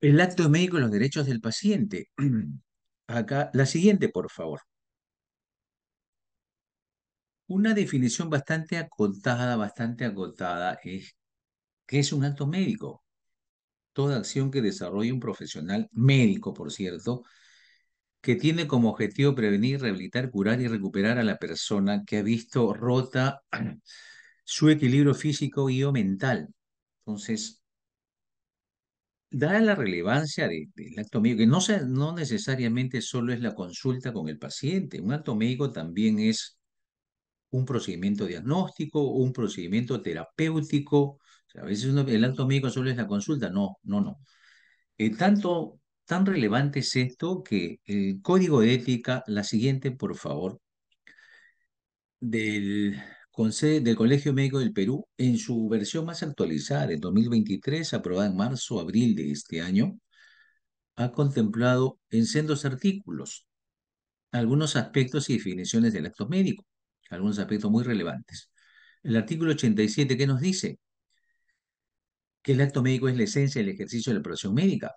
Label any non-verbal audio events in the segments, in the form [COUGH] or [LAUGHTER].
El acto médico y los derechos del paciente. [CLEARS THROAT] Acá, la siguiente, por favor. Una definición bastante acotada, bastante acotada es que es un acto médico? Toda acción que desarrolle un profesional médico, por cierto, que tiene como objetivo prevenir, rehabilitar, curar y recuperar a la persona que ha visto rota [CLEARS THROAT] su equilibrio físico y o mental. Entonces, dada la relevancia del acto médico, que no, no necesariamente solo es la consulta con el paciente, un acto médico también es un procedimiento diagnóstico, un procedimiento terapéutico. a veces el acto médico solo es la consulta, no, no, no. Eh, tanto, tan relevante es esto que el código de ética, la siguiente, por favor, del con sede del Colegio Médico del Perú, en su versión más actualizada en 2023, aprobada en marzo-abril de este año, ha contemplado en sendos artículos algunos aspectos y definiciones del acto médico, algunos aspectos muy relevantes. El artículo 87 ¿qué nos dice que el acto médico es la esencia del ejercicio de la profesión médica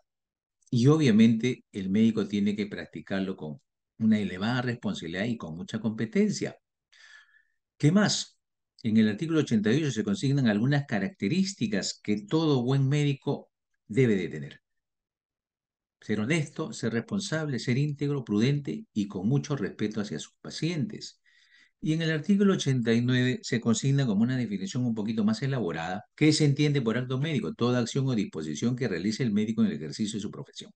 y obviamente el médico tiene que practicarlo con una elevada responsabilidad y con mucha competencia. ¿Qué más? en el artículo 88 se consignan algunas características que todo buen médico debe de tener. Ser honesto, ser responsable, ser íntegro, prudente y con mucho respeto hacia sus pacientes. Y en el artículo 89 se consigna como una definición un poquito más elaborada que se entiende por acto médico, toda acción o disposición que realice el médico en el ejercicio de su profesión.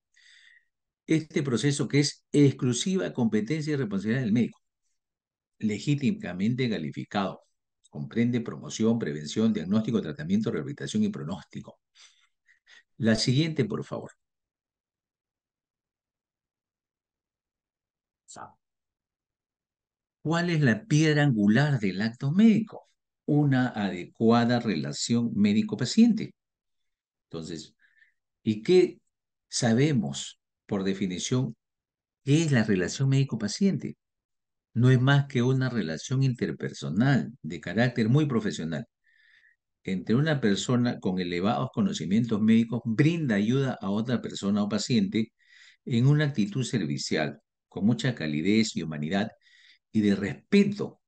Este proceso que es exclusiva competencia y responsabilidad del médico, legítimamente calificado Comprende promoción, prevención, diagnóstico, tratamiento, rehabilitación y pronóstico. La siguiente, por favor. ¿Cuál es la piedra angular del acto médico? Una adecuada relación médico-paciente. Entonces, ¿y qué sabemos por definición? ¿Qué es la relación médico-paciente? no es más que una relación interpersonal de carácter muy profesional entre una persona con elevados conocimientos médicos brinda ayuda a otra persona o paciente en una actitud servicial, con mucha calidez y humanidad y de respeto.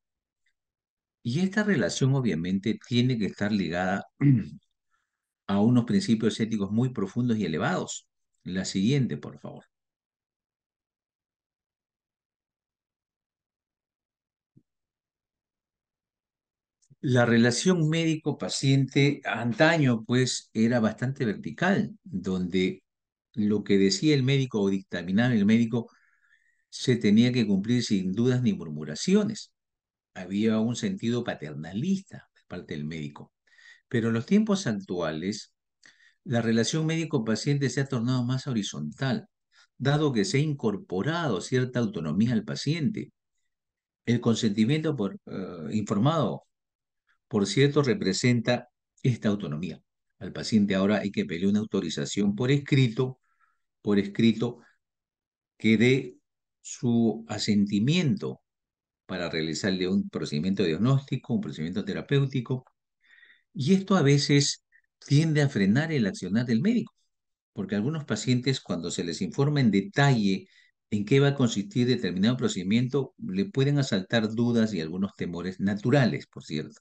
Y esta relación obviamente tiene que estar ligada [CLEARS THROAT] a unos principios éticos muy profundos y elevados. La siguiente, por favor. la relación médico-paciente antaño pues era bastante vertical, donde lo que decía el médico o dictaminaba el médico se tenía que cumplir sin dudas ni murmuraciones. Había un sentido paternalista de parte del médico. Pero en los tiempos actuales, la relación médico-paciente se ha tornado más horizontal, dado que se ha incorporado cierta autonomía al paciente. El consentimiento por, eh, informado por cierto, representa esta autonomía. Al paciente ahora hay que pedir una autorización por escrito, por escrito, que dé su asentimiento para realizarle un procedimiento diagnóstico, un procedimiento terapéutico. Y esto a veces tiende a frenar el accionar del médico, porque algunos pacientes cuando se les informa en detalle en qué va a consistir determinado procedimiento, le pueden asaltar dudas y algunos temores naturales, por cierto.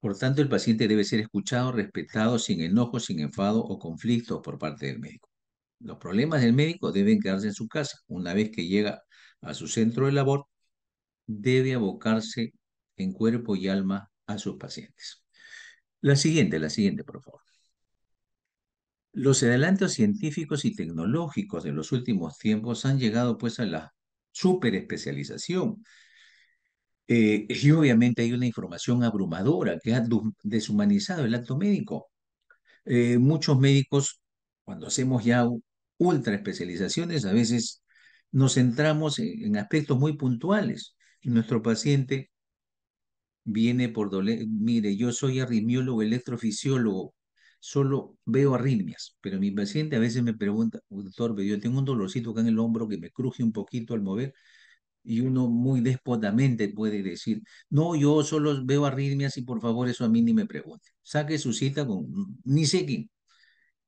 Por tanto, el paciente debe ser escuchado, respetado, sin enojo, sin enfado o conflicto por parte del médico. Los problemas del médico deben quedarse en su casa. Una vez que llega a su centro de labor, debe abocarse en cuerpo y alma a sus pacientes. La siguiente, la siguiente, por favor. Los adelantos científicos y tecnológicos de los últimos tiempos han llegado pues a la superespecialización eh, y obviamente hay una información abrumadora que ha deshumanizado el acto médico. Eh, muchos médicos, cuando hacemos ya ultra especializaciones, a veces nos centramos e-, en, aspectos muy puntuales. Nuestro paciente viene por dolor. mire, yo soy arritmiólogo, electrofisiólogo, solo veo arritmias, pero mi paciente a veces me pregunta, doctor, yo tengo un dolorcito acá en el hombro que me cruje un poquito al mover, y uno muy despotamente puede decir, no, yo solo veo arritmias y por favor eso a mí ni me pregunte. Saque su cita con ni sé quién,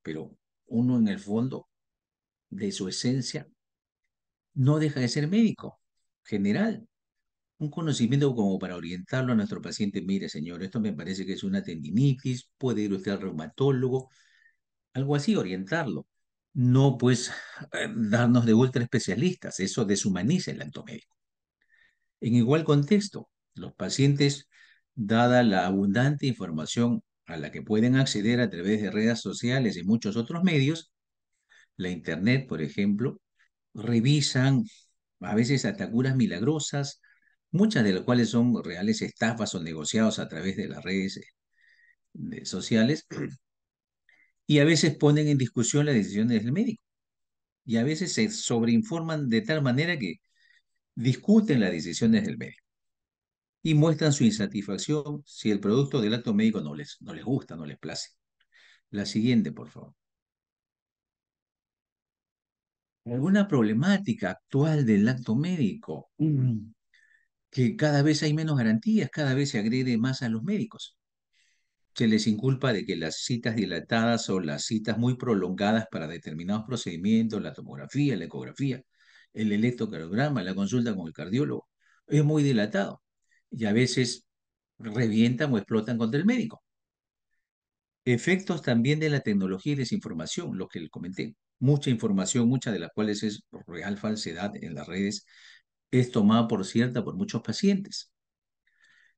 pero uno en el fondo de su esencia no deja de ser médico general. Un conocimiento como para orientarlo a nuestro paciente, mire señor, esto me parece que es una tendinitis, puede ir usted al reumatólogo, algo así, orientarlo no pues darnos de ultra especialistas, eso deshumaniza el antomédico. En igual contexto, los pacientes, dada la abundante información a la que pueden acceder a través de redes sociales y muchos otros medios, la Internet, por ejemplo, revisan a veces hasta milagrosas, muchas de las cuales son reales estafas o negociados a través de las redes eh, sociales, y a veces ponen en discusión las decisiones del médico. Y a veces se sobreinforman de tal manera que discuten las decisiones del médico y muestran su insatisfacción si el producto del acto médico no les, no les gusta, no les place. La siguiente, por favor. ¿Alguna problemática actual del acto médico? Mm. Que cada vez hay menos garantías, cada vez se agrede más a los médicos se les inculpa de que las citas dilatadas o las citas muy prolongadas para determinados procedimientos, la tomografía, la ecografía, el electrocardiograma, la consulta con el cardiólogo, es muy dilatado y a veces revientan o explotan contra el médico. Efectos también de la tecnología y desinformación, lo que les comenté. Mucha información, mucha de las cuales es real falsedad en las redes, es tomada por cierta por muchos pacientes.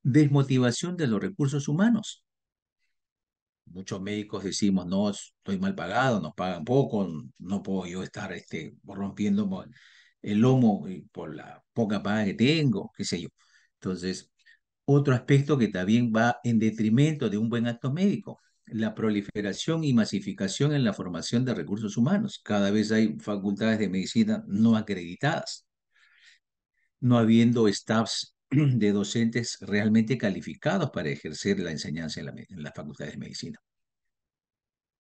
Desmotivación de los recursos humanos muchos médicos decimos, no, estoy mal pagado, nos pagan poco, no puedo yo estar este, rompiendo el lomo eh, por la poca paga que tengo, qué sé yo. Entonces, otro aspecto que también va en detrimento de un buen acto médico, la proliferación y masificación en la formación de recursos humanos. Cada vez hay facultades de medicina no acreditadas, no habiendo staffs [CLEARS THROAT] de docentes realmente calificados para ejercer la enseñanza en las facultades de Medicina.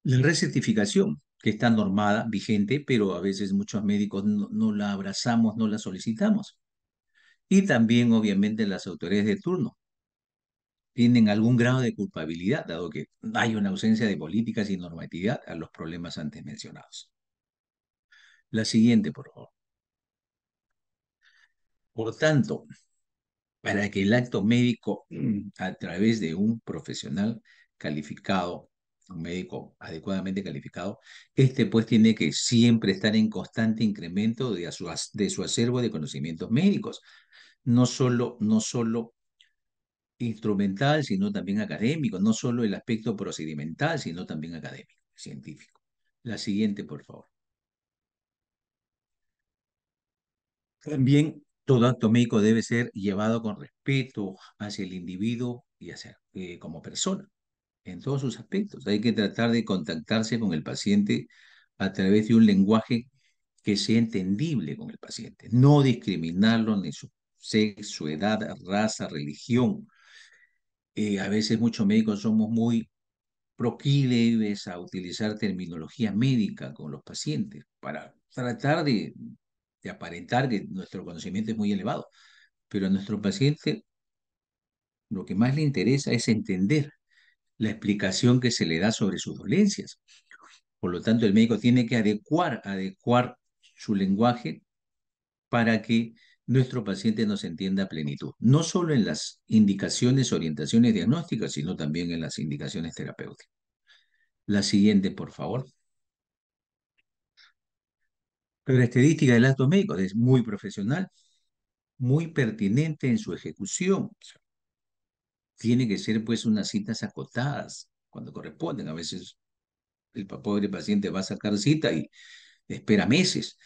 La recertificación, que está normada, vigente, pero a veces muchos médicos no, la abrazamos, no la solicitamos. Y también, obviamente, las autoridades de turno tienen algún grado de culpabilidad, dado que hay una ausencia de políticas y normatividad a los problemas antes mencionados. La siguiente, por favor. Por tanto, para que el acto médico [CLEARS THROAT] a través de un profesional calificado, un médico adecuadamente calificado, este pues tiene que siempre estar en constante incremento de su, de su acervo de conocimientos médicos, no solo, no solo instrumental, sino también académico, no solo el aspecto procedimental, sino también académico, científico. La siguiente, por favor. También todo acto médico debe ser llevado con respeto hacia el individuo y hacia eh, como persona, en todos sus aspectos. Hay que tratar de contactarse con el paciente a través de un lenguaje que sea entendible con el paciente, no discriminarlo en su sexo, edad, raza, religión. Eh, a veces muchos médicos somos muy proclives a utilizar terminología médica con los pacientes para tratar de, de aparentar que nuestro conocimiento es muy elevado, pero a nuestro paciente lo que más le interesa es entender la explicación que se le da sobre sus dolencias. Por lo tanto, el médico tiene que adecuar, adecuar su lenguaje para que nuestro paciente nos entienda a plenitud, no solo en las indicaciones, orientaciones diagnósticas, sino también en las indicaciones terapéuticas. La siguiente, por favor. Pero la estadística del acto médico es muy profesional, muy pertinente en su ejecución. tiene que ser pues unas citas acotadas cuando corresponden. A veces el pobre paciente va a sacar cita y espera meses,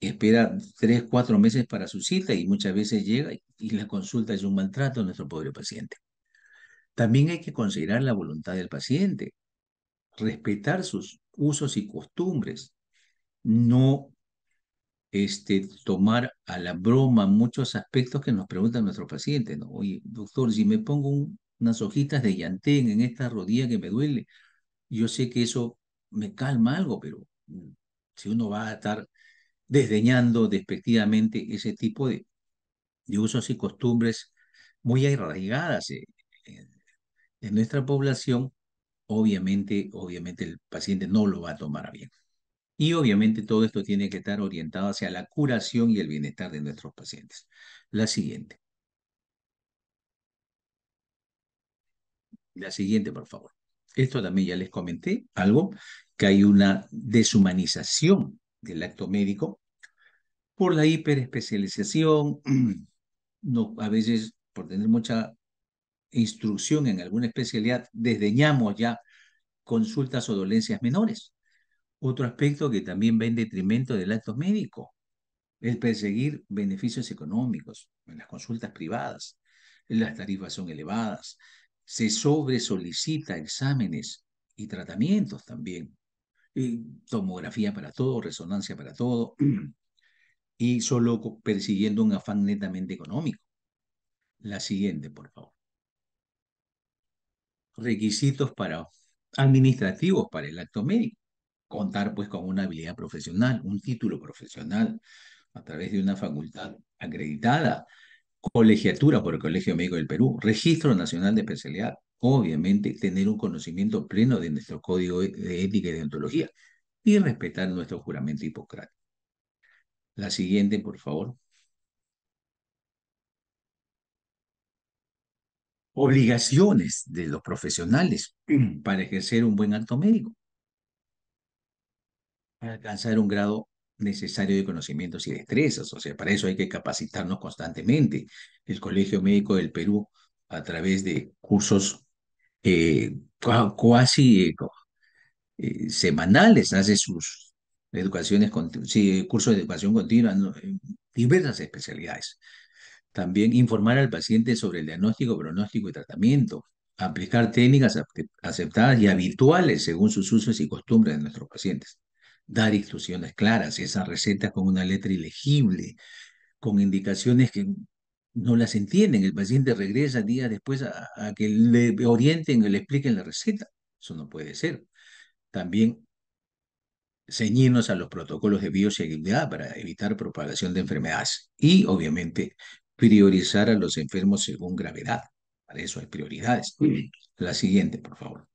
espera tres, cuatro meses para su cita y muchas veces llega y, y la consulta es un maltrato a nuestro pobre paciente. También hay que considerar la voluntad del paciente, respetar sus usos y costumbres, no este, tomar a la broma muchos aspectos que nos preguntan nuestros pacientes. ¿no? Oye, doctor, si me pongo unas hojitas de llantén en esta rodilla que me duele, yo sé que eso me calma algo, pero mm, si uno va a estar desdeñando despectivamente ese tipo de, usos y costumbres muy arraigadas eh, en, en nuestra población, obviamente, obviamente el paciente no lo va a tomar bien. Y obviamente todo esto tiene que estar orientado hacia la curación y el bienestar de nuestros pacientes. La siguiente. La siguiente, por favor. Esto también ya les comenté algo, que hay una deshumanización del acto médico por la hiperespecialización, [CLEARS THROAT] no, a veces por tener mucha instrucción en alguna especialidad, desdeñamos ya consultas o dolencias menores. Otro aspecto que también va en detrimento del acto médico es perseguir beneficios económicos en las consultas privadas. Las tarifas son elevadas, se sobresolicita exámenes y tratamientos también. tomografía para todo, resonancia para todo, [CLEARS THROAT] y solo persiguiendo un afán netamente económico. La siguiente, por favor. Requisitos para administrativos para el acto médico contar pues con una habilidad profesional, un título profesional a través de una facultad acreditada, colegiatura por el Colegio Médico del Perú, Registro Nacional de Especialidad, obviamente tener un conocimiento pleno de nuestro código e, de ética y de ontología y respetar nuestro juramento hipocrático. La siguiente, por favor. Obligaciones de los profesionales para ejercer un buen acto médico alcanzar un grado necesario de conocimientos y destrezas. O sea, para eso hay que capacitarnos constantemente. El Colegio Médico del Perú, a través de cursos eh, cuasi eh, casi eh, semanales, hace sus educaciones, cursos de educación continua, en diversas especialidades. También informar al paciente sobre el diagnóstico, pronóstico y tratamiento. Aplicar técnicas aceptadas y habituales según sus usos y costumbres de nuestros pacientes dar instrucciones claras, esas recetas con una letra ilegible, con indicaciones que no las entienden. El paciente regresa días después a, que le orienten o le expliquen la receta. Eso no puede ser. También ceñirnos a los protocolos de bioseguridad para evitar propagación de enfermedades y, obviamente, priorizar a los enfermos según gravedad. Para eso hay prioridades. La siguiente, por favor.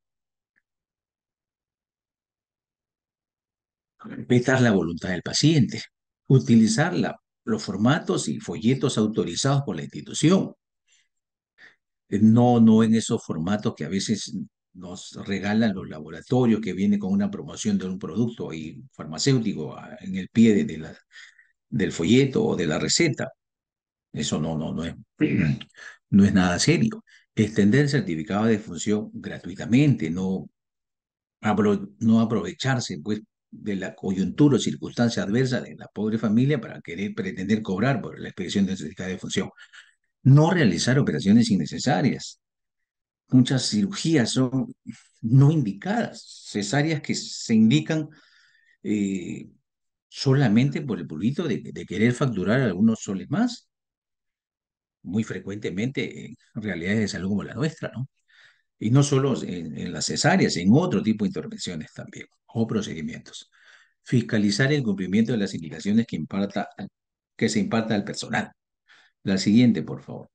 respetar la voluntad del paciente, utilizar los formatos y folletos autorizados por la institución. Eh, no, no en esos formatos que a veces nos regalan los laboratorios que vienen con una promoción de un producto farmacéutico ah, en el pie la, del folleto o de la receta. Eso no, no, no, es, [CLEARS THROAT] no es nada serio. Extender certificado de función gratuitamente, no, no aprovecharse pues, de la coyuntura o circunstancia adversa de la pobre familia para querer pretender cobrar por la expedición de certificado de función. No realizar operaciones innecesarias. Muchas cirugías son no indicadas, cesáreas que se indican eh, solamente por el pulvito de, de, querer facturar algunos soles más, muy frecuentemente en realidades de salud como la nuestra, ¿no? Y no solo en, las cesáreas, en otro tipo de intervenciones también o procedimientos. Fiscalizar el cumplimiento de las indicaciones que, imparta, que se imparta al personal. La siguiente, por favor.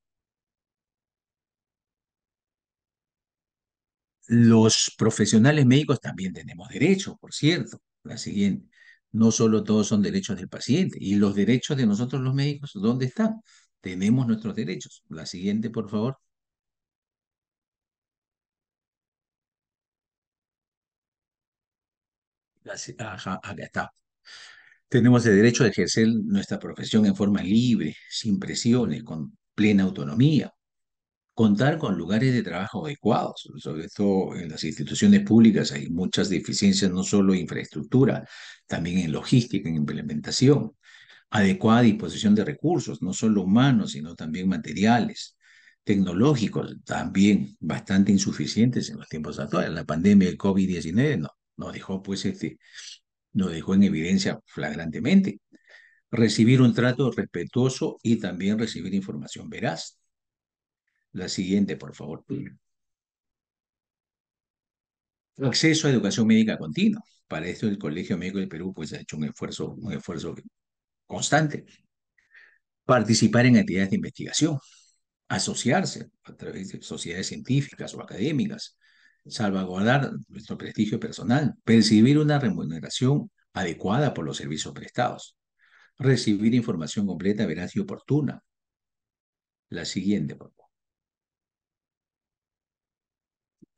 Los profesionales médicos también tenemos derechos, por cierto. La siguiente. No solo todos son derechos del paciente. ¿Y los derechos de nosotros los médicos dónde están? Tenemos nuestros derechos. La siguiente, por favor. Tenemos el derecho de ejercer nuestra profesión en forma libre, sin presiones, con plena autonomía. Contar con lugares de trabajo adecuados, sobre todo en las instituciones públicas hay muchas deficiencias, no solo en infraestructura, también en logística, en implementación. Adecuada disposición de recursos, no solo humanos, sino también materiales tecnológicos también bastante insuficientes en los tiempos actuales. La pandemia del COVID-19 no, nos dejó pues este, en evidencia flagrantemente. Recibir un trato respetuoso y también recibir información veraz. La siguiente, por favor. Acceso a educación médica continua. Para esto el Colegio Médico de Perú pues, ha hecho un esfuerzo, un esfuerzo constante. Participar en actividades de investigación. Asociarse a través de sociedades científicas o académicas salvaguardar nuestro prestigio personal, percibir una remuneración adecuada por los servicios prestados, recibir información completa, veraz y oportuna. La siguiente, por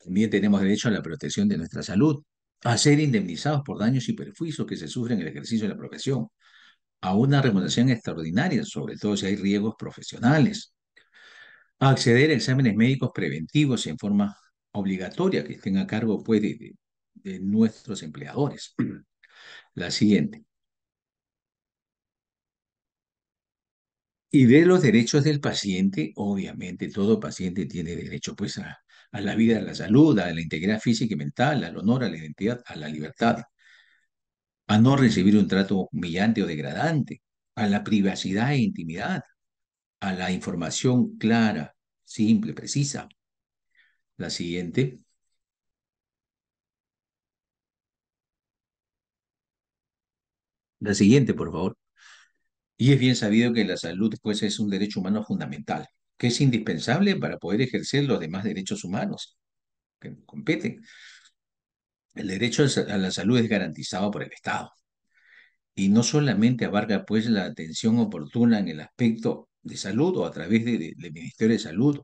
También tenemos derecho a la protección de nuestra salud, a ser indemnizados por daños y perjuicios que se sufren en el ejercicio de la profesión, a una remuneración extraordinaria, sobre todo si hay riesgos profesionales, a acceder a exámenes médicos preventivos en forma obligatoria que estén a cargo pues, de, nuestros empleadores. [CLEARS THROAT] La siguiente. Y de los derechos del paciente, obviamente todo paciente tiene derecho pues a, a, la vida, a la salud, a la integridad física y mental, al honor, a la identidad, a la libertad, a no recibir un trato humillante o degradante, a la privacidad e intimidad, a la información clara, simple, precisa, la siguiente. La siguiente, por favor. Y es bien sabido que la salud pues, es un derecho humano fundamental, que es indispensable para poder ejercer los demás derechos humanos que competen. El derecho a la salud es garantizado por el Estado y no solamente abarca pues la atención oportuna en el aspecto de salud o a través del Ministerio de Salud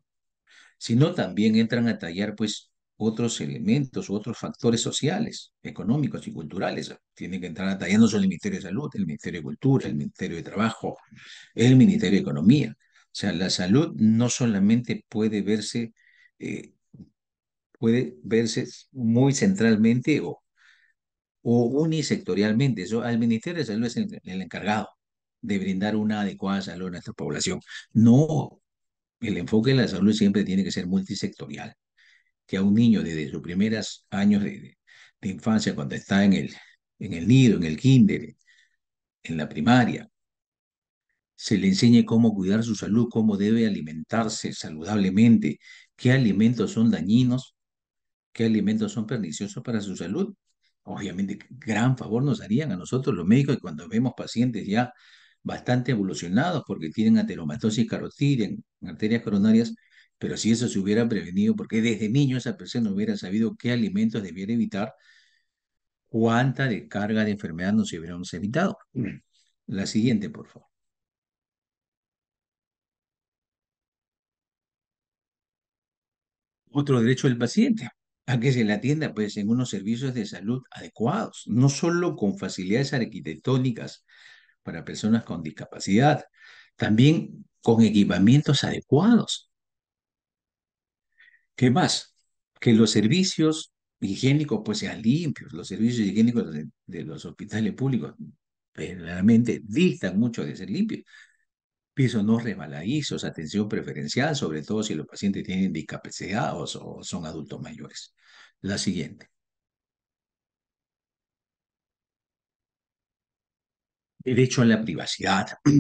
sino también entran a tallar pues otros elementos, otros factores sociales, económicos y culturales. Tienen que entrar a tallar no solo el Ministerio de Salud, el Ministerio de Cultura, el Ministerio de Trabajo, el Ministerio de Economía. O sea, la salud no solamente puede verse, eh, puede verse muy centralmente o, o unisectorialmente. Eso, al Ministerio de Salud es el, el encargado de brindar una adecuada salud a nuestra población. No, el enfoque de la salud siempre tiene que ser multisectorial. Que a un niño desde sus primeros años de, infancia, cuando está en el, en el nido, en el kinder, en la primaria, se le enseñe cómo cuidar su salud, cómo debe alimentarse saludablemente, qué alimentos son dañinos, qué alimentos son perniciosos para su salud. Obviamente, gran favor nos harían a nosotros los médicos y cuando vemos pacientes ya bastante evolucionados porque tienen ateromatosis carotidia en arterias coronarias, pero si eso se hubiera prevenido, porque desde niño esa persona hubiera sabido qué alimentos debiera evitar, cuánta carga de enfermedad nos hubiéramos evitado. La siguiente, por favor. Otro derecho del paciente, a que se le atienda pues, en unos servicios de salud adecuados, no solo con facilidades arquitectónicas, para personas con discapacidad, también con equipamientos adecuados. ¿Qué más? Que los servicios higiénicos pues sean limpios, los servicios higiénicos de, los hospitales públicos realmente distan mucho de ser limpios. Pisos no resbaladizos, atención preferencial, sobre todo si los pacientes tienen discapacidad o son adultos mayores. La siguiente. Derecho a la privacidad. [CLEARS THROAT]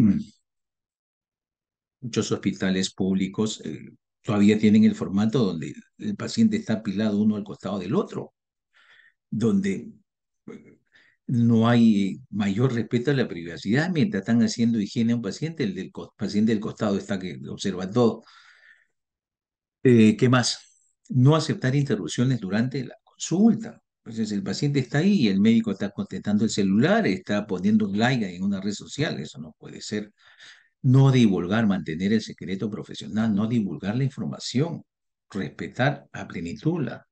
Muchos hospitales públicos eh, todavía tienen el formato donde el paciente está apilado uno al costado del otro, donde eh, no hay mayor respeto a la privacidad mientras están haciendo higiene a un paciente, el del paciente del costado está que observa todo. Eh, ¿Qué más? No aceptar interrupciones durante la consulta. Entonces el paciente está ahí y el médico está contestando el celular, está poniendo un like en una red social, eso no puede ser. No divulgar, mantener el secreto profesional, no divulgar la información, respetar a plenitud la,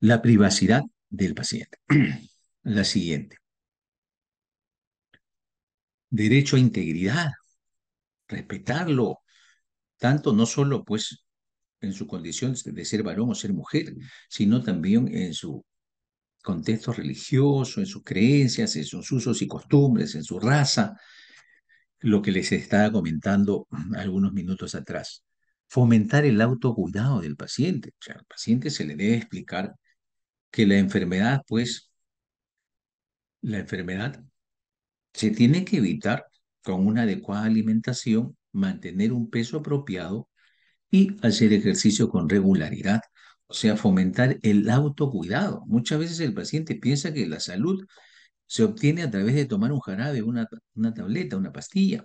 la privacidad del paciente. [CLEARS THROAT] la siguiente. Derecho a integridad, respetarlo, tanto no solo pues en su condición de ser varón o ser mujer, sino también en su contexto religioso, en sus creencias, en sus usos y costumbres, en su raza, lo que les estaba comentando [CLEARS THROAT] algunos minutos atrás. Fomentar el autocuidado del paciente. O sea, al paciente se le debe explicar que la enfermedad, pues, la enfermedad se tiene que evitar con una adecuada alimentación, mantener un peso apropiado y hacer ejercicio con regularidad, o sea, fomentar el autocuidado. Muchas veces el paciente piensa que la salud se obtiene a través de tomar un jarabe, una, tableta, una pastilla.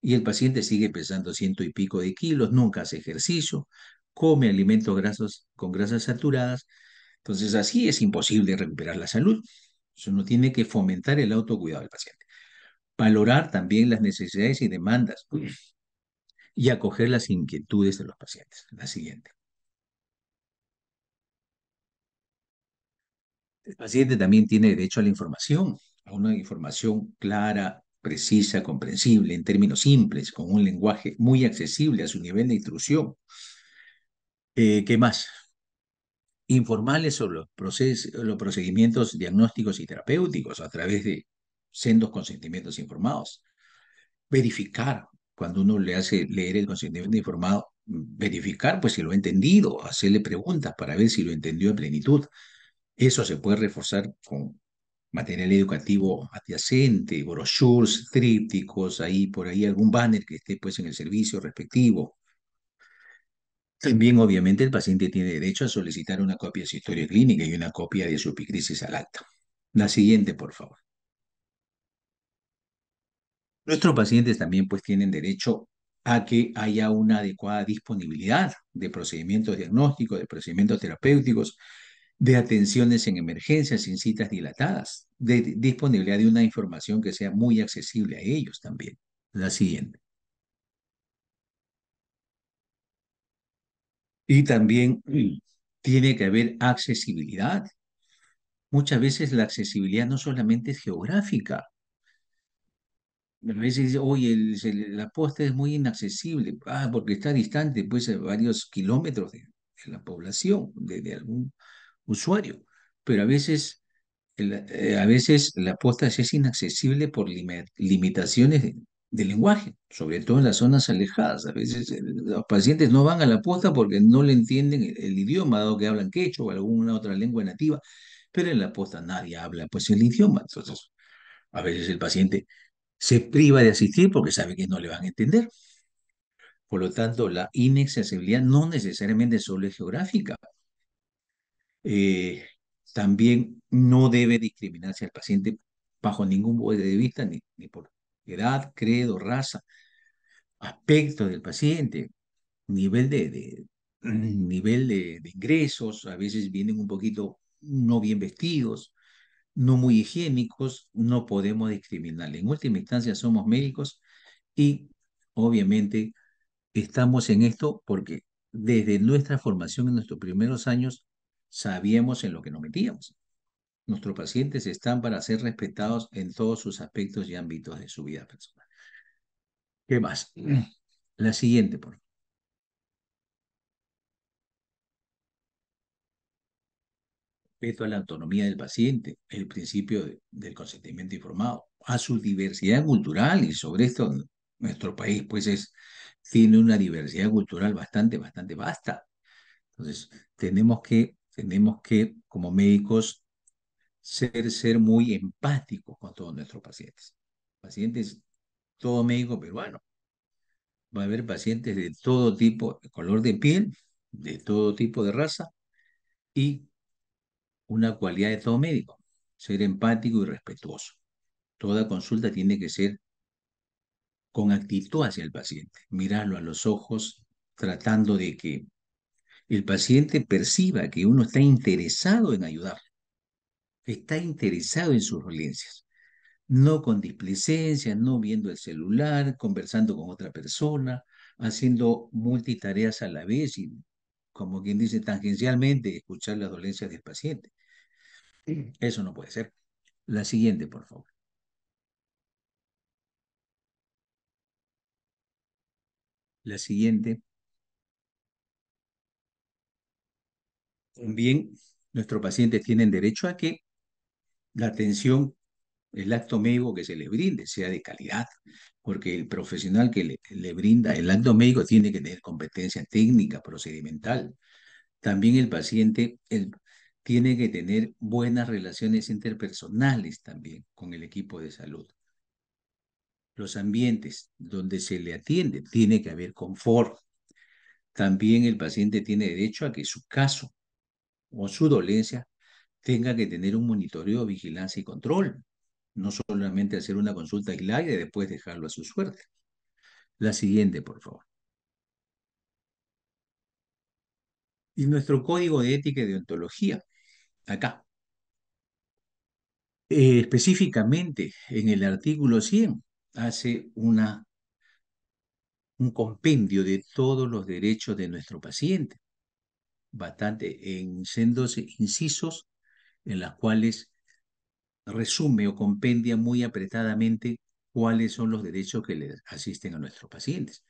Y el paciente sigue pesando ciento y pico de kilos, nunca hace ejercicio, come alimentos grasos con grasas saturadas. Entonces, así es imposible recuperar la salud. Uno tiene que fomentar el autocuidado del paciente. Valorar también las necesidades y demandas y acoger las inquietudes de los pacientes. La siguiente. El paciente también tiene derecho a la información, a una información clara, precisa, comprensible, en términos simples, con un lenguaje muy accesible a su nivel de instrucción. Eh, ¿Qué más? Informales sobre los, los procedimientos diagnósticos y terapéuticos a través de sendos consentimientos informados. Verificar cuando uno le hace leer el consentimiento informado, verificar pues si lo ha entendido, hacerle preguntas para ver si lo entendió en plenitud. Eso se puede reforzar con material educativo adyacente, brochures, trípticos, ahí por ahí algún banner que esté pues en el servicio respectivo. También obviamente el paciente tiene derecho a solicitar una copia de su historia clínica y una copia de su epicrisis al acta. La siguiente, por favor. Nuestros pacientes también pues tienen derecho a que haya una adecuada disponibilidad de procedimientos diagnósticos, de procedimientos terapéuticos, de atenciones en emergencias sin citas dilatadas, de disponibilidad de una información que sea muy accesible a ellos también. La siguiente. Y también mm, tiene que haber accesibilidad. Muchas veces la accesibilidad no solamente es geográfica, a veces dice, oye, la posta es muy inaccesible, ah, porque está distante, pues, a varios kilómetros de, la población, de, algún usuario. Pero a veces, eh, a veces la posta es inaccesible por limitaciones de, lenguaje, sobre todo en las zonas alejadas. A veces eh, los pacientes no van a la posta porque no le entienden el, idioma, dado que hablan quechua o alguna otra lengua nativa, pero en la posta nadie habla, pues, el idioma. Entonces, a veces el paciente se priva de asistir porque sabe que no le van a entender. Por lo tanto, la inaccesibilidad no necesariamente solo es geográfica. Eh, también no debe discriminarse al paciente bajo ningún punto de vista, ni, ni por edad, credo, raza, aspecto del paciente, nivel de, [CLEARS THROAT] nivel de ingresos, a veces vienen un poquito no bien vestidos, no muy higiénicos, no podemos discriminarle En última instancia somos médicos y obviamente estamos en esto porque desde nuestra formación en nuestros primeros años sabíamos en lo que nos metíamos. Nuestros pacientes están para ser respetados en todos sus aspectos y ámbitos de su vida personal. ¿Qué más? [CLEARS THROAT] La siguiente, por favor. respeto a la autonomía del paciente, el principio del consentimiento informado, a su diversidad cultural y sobre esto nuestro país pues es, tiene una diversidad cultural bastante, bastante vasta. Entonces tenemos que, tenemos que como médicos ser, ser muy empáticos con todos nuestros pacientes. Pacientes, todo médico peruano. Va a haber pacientes de todo tipo, color de piel, de todo tipo de raza y una cualidad de todo médico, ser empático y respetuoso. Toda consulta tiene que ser con actitud hacia el paciente, mirarlo a los ojos, tratando de que el paciente perciba que uno está interesado en ayudarle, está interesado en sus dolencias, no con displicencia, no viendo el celular, conversando con otra persona, haciendo multitareas a la vez y, como quien dice, tangencialmente escuchar las dolencias del paciente. Eso no puede ser. La siguiente, por favor. La siguiente. También nuestros pacientes tienen derecho a que la atención, el acto médico que se les brinde sea de calidad, porque el profesional que le, brinda el acto médico tiene que tener competencia técnica, procedimental. También el paciente, el, tiene que tener buenas relaciones interpersonales también con el equipo de salud. Los ambientes donde se le atiende, tiene que haber confort. También el paciente tiene derecho a que su caso o su dolencia tenga que tener un monitoreo, vigilancia y control. No solamente hacer una consulta aislada y después dejarlo a su suerte. La siguiente, por favor. Y nuestro código de ética y de ontología acá. Eh, específicamente en el artículo 100 hace una, un compendio de todos los derechos de nuestro paciente, bastante en sendos incisos en las cuales resume o compendia muy apretadamente cuáles son los derechos que le asisten a nuestros pacientes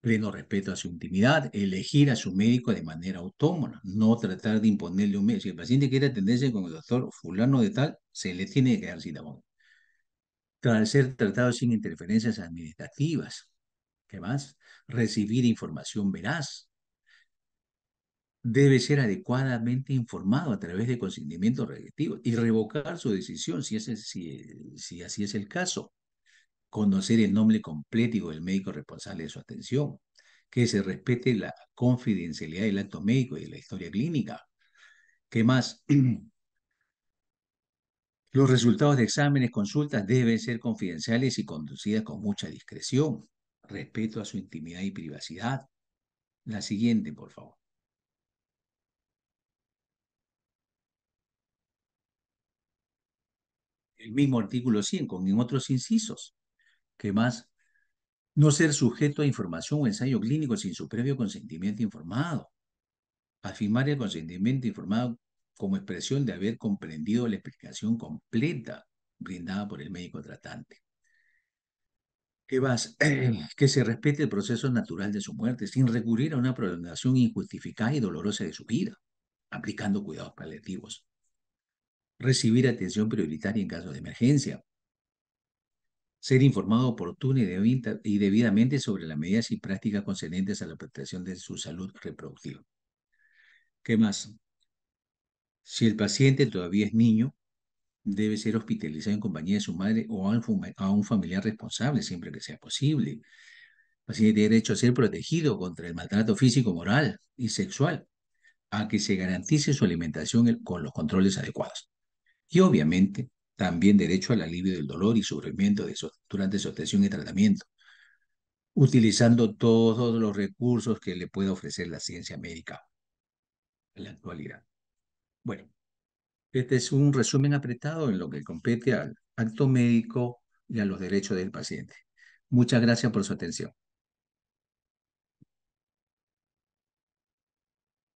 pleno respeto a su intimidad, elegir a su médico de manera autónoma, no tratar de imponerle un médico. Si el paciente quiere atenderse con el doctor fulano de tal, se le tiene que quedar sin amor. Tras ser tratado sin interferencias administrativas. ¿Qué más? Recibir información veraz. Debe ser adecuadamente informado a través de consentimiento reactivo y revocar su decisión si, si así es el caso conocer el nombre completo del médico responsable de su atención, que se respete la confidencialidad del acto médico y de la historia clínica. ¿Qué más? [CLEARS THROAT] Los resultados de exámenes, consultas deben ser confidenciales y conducidas con mucha discreción, respeto a su intimidad y privacidad. La siguiente, por favor. El mismo artículo 100, con en otros incisos. ¿Qué más? No ser sujeto a información o ensayo clínico sin su previo consentimiento informado. Afirmar el consentimiento informado como expresión de haber comprendido la explicación completa brindada por el médico tratante. ¿Qué más? [CLEARS THROAT] que se respete el proceso natural de su muerte sin recurrir a una prolongación injustificada y dolorosa de su vida, aplicando cuidados paliativos recibir atención prioritaria en caso de emergencia, ser informado oportuno y debidamente sobre las medidas y prácticas concedentes a la protección de su salud reproductiva. ¿Qué más? Si el paciente todavía es niño, debe ser hospitalizado en compañía de su madre o a un familiar responsable siempre que sea posible. El paciente tiene derecho a ser protegido contra el maltrato físico, moral y sexual, a que se garantice su alimentación eh, con los controles adecuados. Y obviamente, también derecho al alivio del dolor y sufrimiento durante su atención y tratamiento, utilizando todos los recursos que le puede ofrecer la ciencia médica en la actualidad. Bueno, este es un resumen apretado en lo que compete al acto médico y a los derechos del paciente. Muchas gracias por su atención.